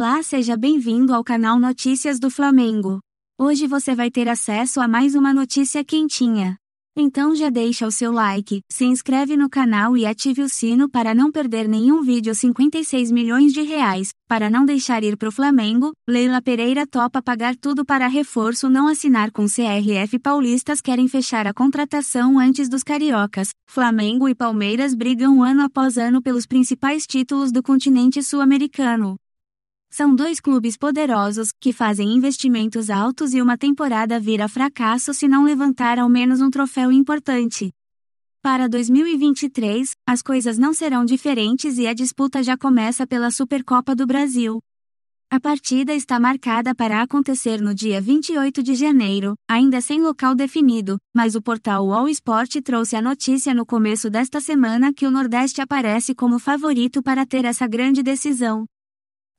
Olá, seja bem-vindo ao canal Notícias do Flamengo. Hoje você vai ter acesso a mais uma notícia quentinha. Então já deixa o seu like, se inscreve no canal e ative o sino para não perder nenhum vídeo 56 milhões de reais, para não deixar ir pro Flamengo, Leila Pereira topa pagar tudo para reforço não assinar com CRF paulistas querem fechar a contratação antes dos cariocas, Flamengo e Palmeiras brigam ano após ano pelos principais títulos do continente sul-americano. São dois clubes poderosos, que fazem investimentos altos e uma temporada vira fracasso se não levantar ao menos um troféu importante. Para 2023, as coisas não serão diferentes e a disputa já começa pela Supercopa do Brasil. A partida está marcada para acontecer no dia 28 de janeiro, ainda sem local definido, mas o portal All Sport trouxe a notícia no começo desta semana que o Nordeste aparece como favorito para ter essa grande decisão.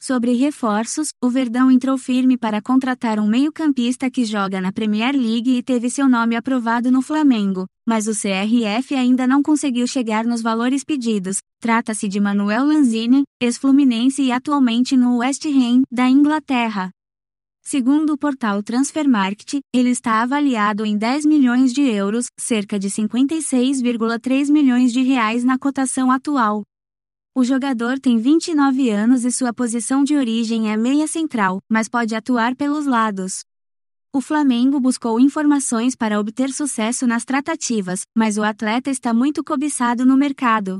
Sobre reforços, o Verdão entrou firme para contratar um meio-campista que joga na Premier League e teve seu nome aprovado no Flamengo, mas o CRF ainda não conseguiu chegar nos valores pedidos. Trata-se de Manuel Lanzini, ex-fluminense e atualmente no West Ham, da Inglaterra. Segundo o portal Transfermarkt, ele está avaliado em 10 milhões de euros, cerca de 56,3 milhões de reais na cotação atual. O jogador tem 29 anos e sua posição de origem é meia central, mas pode atuar pelos lados. O Flamengo buscou informações para obter sucesso nas tratativas, mas o atleta está muito cobiçado no mercado.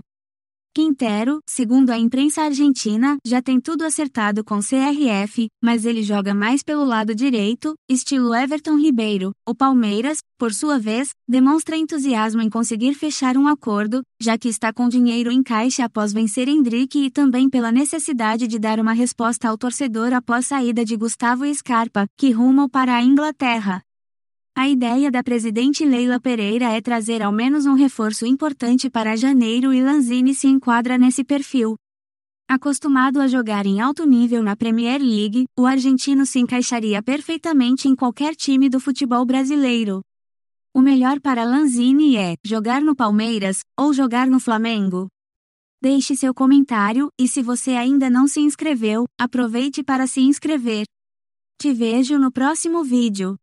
Quintero, segundo a imprensa argentina, já tem tudo acertado com CRF, mas ele joga mais pelo lado direito, estilo Everton Ribeiro. O Palmeiras, por sua vez, demonstra entusiasmo em conseguir fechar um acordo, já que está com dinheiro em caixa após vencer Hendrick e também pela necessidade de dar uma resposta ao torcedor após saída de Gustavo Scarpa, que rumou para a Inglaterra. A ideia da presidente Leila Pereira é trazer ao menos um reforço importante para janeiro e Lanzini se enquadra nesse perfil. Acostumado a jogar em alto nível na Premier League, o argentino se encaixaria perfeitamente em qualquer time do futebol brasileiro. O melhor para Lanzini é jogar no Palmeiras ou jogar no Flamengo. Deixe seu comentário e se você ainda não se inscreveu, aproveite para se inscrever. Te vejo no próximo vídeo.